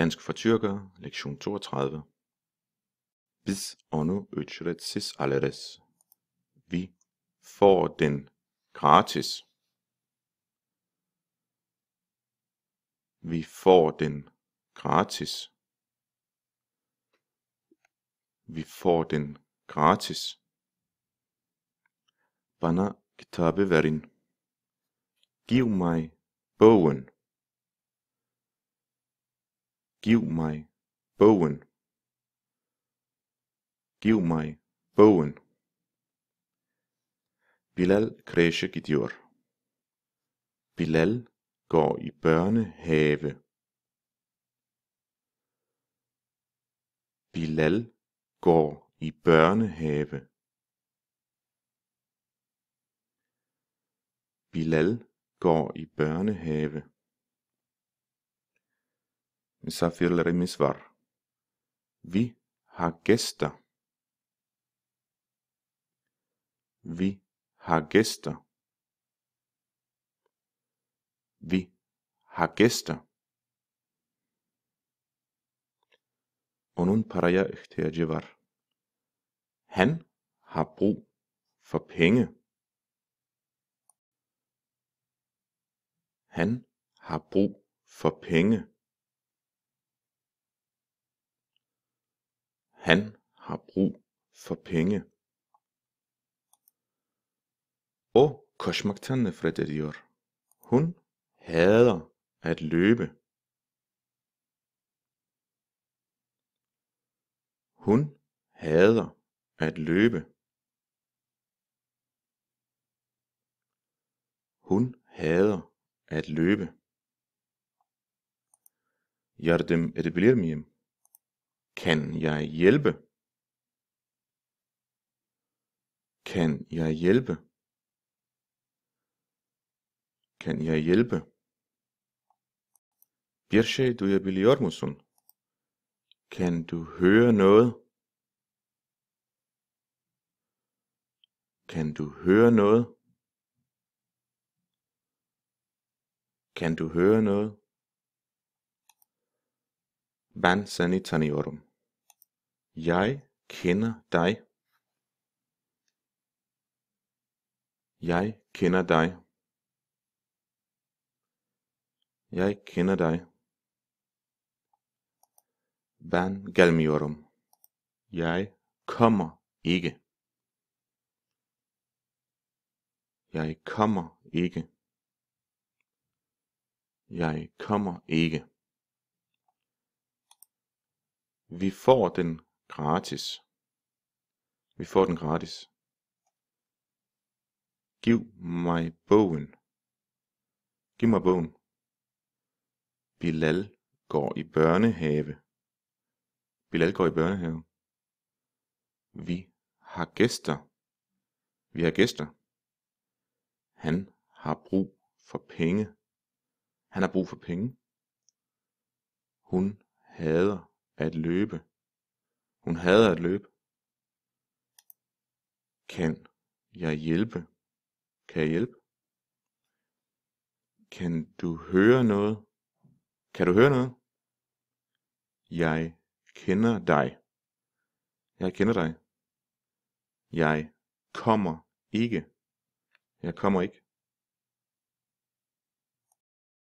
Dansk for tyrkere, lektion 32. Biz onu ücretsiz alleres. Vi får den gratis. Vi får den gratis. Vi får den gratis. Bana kitabı verin. Giv mig bogen. Giv mig bogen Giv mig bogen Bilal kreşe gidiyor. Bilal går i børnehave. Bilal går i børnehave. Bilal går i børnehave. مسافر لرمسvar. Vi har gæster. Vi har gæster. Vi har gæster. Onun paraya ihtiyacı var. Han har brug for penge. Han har brug for penge. Han har brug for penge. O koşmaktan nefret ediyor. Hun hader at løbe. Hun hader at løbe. Hun hader at løbe. Yardım edebilir miyim? Kan jeg hjælpe? Kan jeg hjælpe? Kan jeg hjælpe? Birche, du er Billy Ormusson. Kan du høre noget? Kan du høre noget? Kan du høre noget? Ben seni tanıyorum. Jeg kender dig. Jeg kender dig. Jeg kender dig. Ben gelmiyorum. Jeg kommer ikke. Jeg kommer ikke. Jeg kommer ikke. Vi får den gratis. Vi får den gratis. Giv mig bogen. Giv mig bogen. Bilal går i børnehave. Bilal går i børnehave. Vi har gæster. Vi har gæster. Han har brug for penge. Han har brug for penge. Hun hader at løbe. Hun hader at løbe. Kan jeg hjælpe? Kan jeg hjælpe? Kan du høre noget? Kan du høre noget? Jeg kender dig. Jeg kender dig. Jeg kommer ikke. Jeg kommer ikke.